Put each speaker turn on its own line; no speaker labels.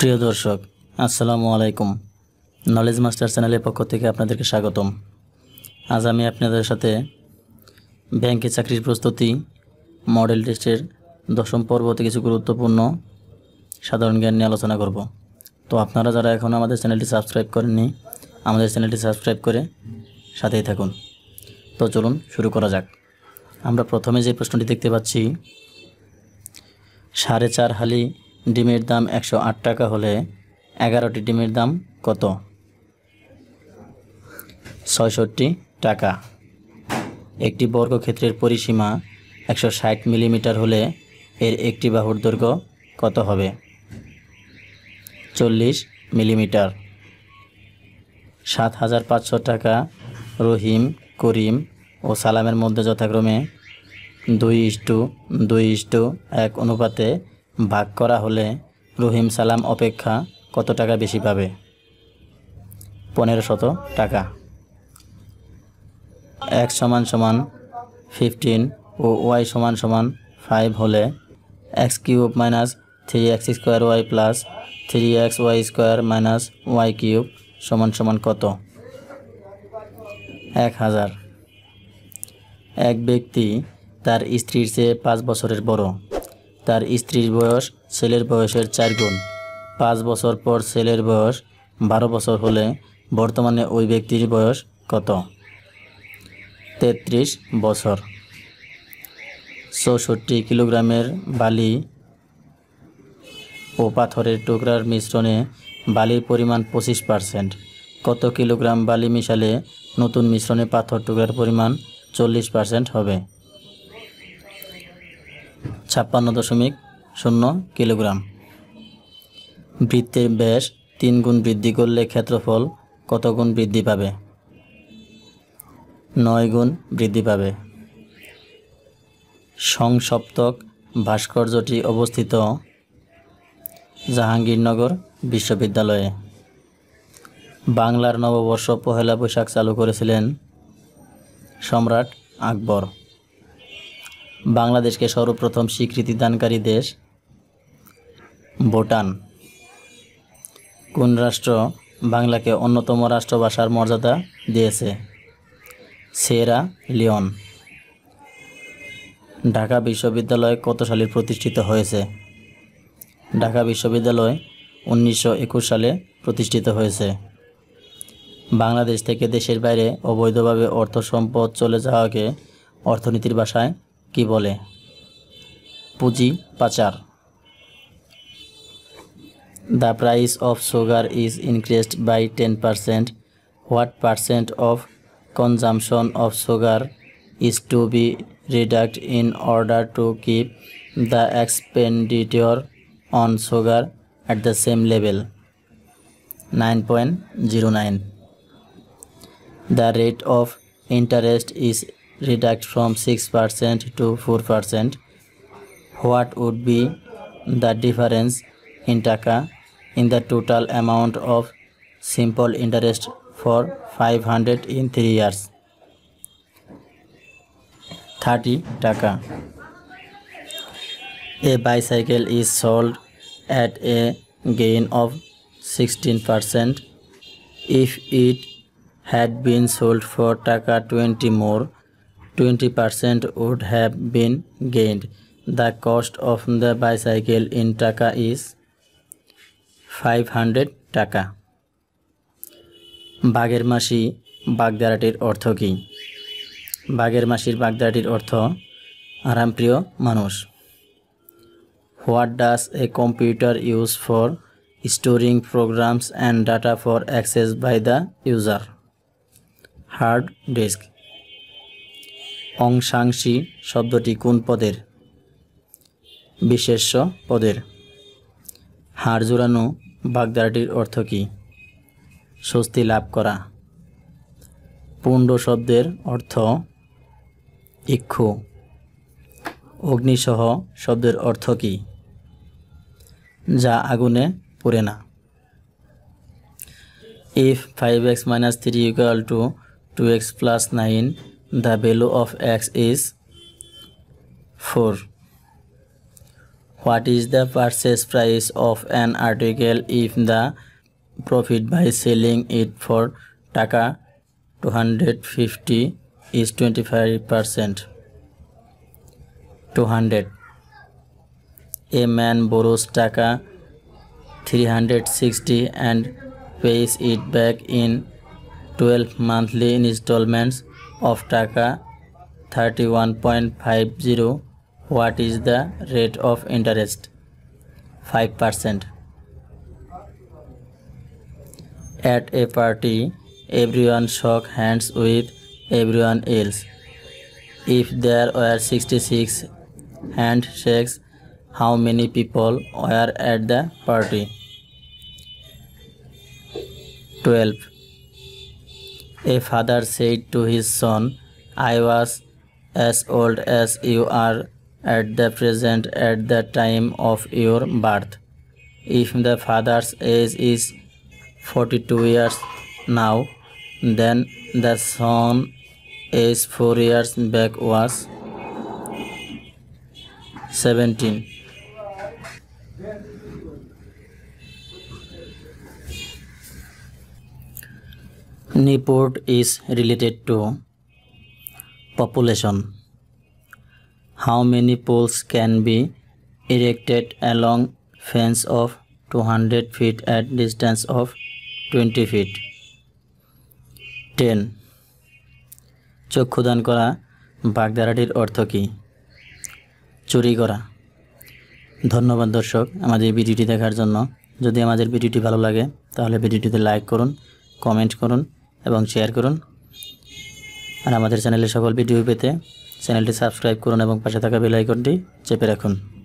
প্রিয় দর্শক আসসালামু আলাইকুম নলেজ মাস্টার চ্যানেলের পক্ষ থেকে আপনাদেরকে স্বাগতম আজ আমি আপনাদের সাথে ব্যাংকে চাকরির প্রস্তুতি মডেল টেস্টের দশম পর্বতে কিছু গুরুত্বপূর্ণ সাধারণ জ্ঞান নিয়ে আলোচনা করব তো আপনারা যারা এখন আমাদের চ্যানেলটি সাবস্ক্রাইব করেননি আমাদের চ্যানেলটি সাবস্ক্রাইব করে সাথেই থাকুন তো চলুন শুরু করা যাক আমরা প্রথমে যে প্রশ্নটি দেখতে পাচ্ছি সাড়ে চার হালি ডিমের দাম একশো টাকা হলে এগারোটি ডিমের দাম কত ছয়ষট্টি টাকা একটি বর্গক্ষেত্রের পরিসীমা একশো ষাট মিলিমিটার হলে এর একটি বাহুর দৈর্ঘ্য কত হবে চল্লিশ মিলিমিটার সাত হাজার পাঁচশো টাকা রহিম করিম ও সালামের মধ্যে যথাক্রমে দুই ইস্টু দুই ইস্টু এক অনুপাতে ভাগ করা হলে রহিম সালাম অপেক্ষা কত টাকা বেশি পাবে পনেরো শত টাকা এক সমান সমান ফিফটিন ও ওয়াই সমান সমান ফাইভ হলে x cube minus three x square y plus three x y square minus y cube সমান সমান কত এক হাজার এক ব্যক্তি তার স্ত্রীর চেয়ে পাঁচ বছরের বড় তার স্ত্রীর বয়স ছেলের বয়সের চার গুণ পাঁচ বছর পর ছেলের বয়স বারো বছর হলে বর্তমানে ওই ব্যক্তির বয়স কত তেত্রিশ বছর চৌষট্টি কিলোগ্রামের বালি ও পাথরের টুকরার মিশ্রণে বালির পরিমাণ পঁচিশ পারসেন্ট কত কিলোগ্রাম বালি মিশালে নতুন মিশ্রণে পাথর টুকরার পরিমাণ চল্লিশ পারসেন্ট হবে ছাপ্পান্ন দশমিক শূন্য কিলোগ্রাম বৃত্তের ব্যাস তিন গুণ বৃদ্ধি করলে ক্ষেত্রফল কত গুণ বৃদ্ধি পাবে নয় গুণ বৃদ্ধি পাবে সংসপ্তক ভাস্কর্যটি অবস্থিত জাহাঙ্গীরনগর বিশ্ববিদ্যালয়ে বাংলার নববর্ষ পহেলা বৈশাখ চালু করেছিলেন সম্রাট আকবর বাংলাদেশকে সর্বপ্রথম স্বীকৃতি দানকারী দেশ ভুটান কোন রাষ্ট্র বাংলাকে অন্যতম রাষ্ট্রভাষার মর্যাদা দিয়েছে সেরা লিওন ঢাকা বিশ্ববিদ্যালয় কত সালে প্রতিষ্ঠিত হয়েছে ঢাকা বিশ্ববিদ্যালয় উনিশশো সালে প্রতিষ্ঠিত হয়েছে বাংলাদেশ থেকে দেশের বাইরে অবৈধভাবে অর্থ সম্পদ চলে যাওয়াকে অর্থনীতির ভাষায় कि बोले पुजी पाचार the price of sugar is increase by ten percent what percent of consumption of sugar is to be reduced in order to keep the expenditure on sugar at the same level nine point zero nine the rate of interest is reduct from 6% to 4%. What would be the difference in Taka in the total amount of simple interest for 500 in 3 years? 30 Taka. A bicycle is sold at a gain of 16% if it had been sold for Taka 20 more 20% would have been gained. The cost of the bicycle in Taka is 500 টাকা বাঘের মাসি বাগদারাটির অর্থ কী বাঘের মাসির বাগদারাটির অর্থ আরামপ্রিয় মানুষ what does a computer use for storing programs and data for access by the user hard disk অংশাংশী শব্দটি কোন পদের বিশেষ্য পদের হাড় জোড়ানো বাগদারাটির অর্থ কী স্বস্তি লাভ করা পুণ্ড শব্দের অর্থ ইক্ষু অগ্নিসহ শব্দের অর্থ কী যা আগুনে পড়ে না if five x minus three equal to two x plus nine the value of x is 4 what is the purchase price of an article if the profit by selling it for taka 250 is 25 percent 200 a man borrows taka 360 and pays it back in 12 monthly installments of taka thirty one point five zero what is the rate of interest five percent at a party everyone shook hands with everyone else if there were sixty six handshakes how many people were at the party twelve A father said to his son, I was as old as you are at the present at the time of your birth. If the father's age is 42 years now, then the son is 4 years back was 17. NIPORT is related to population how many poles can be erected along fence of two hundred feet at distance of twenty feet ten চক্ষুদান করা বাগদারাটির অর্থ কী চুরি করা ধন্যবাদ দর্শক আমাদের ভিডিওটি দেখার জন্য যদি আমাদের ভিডিওটি ভালো লাগে তাহলে ভিডিওটিতে লাইক করুন কমেন্ট করুন এবং শেয়ার করুন আর আমাদের চ্যানেলে সকল ভিডিও পেতে চ্যানেলটি সাবস্ক্রাইব করুন এবং পাশে থাকা বেলাইকনটি চেপে রাখুন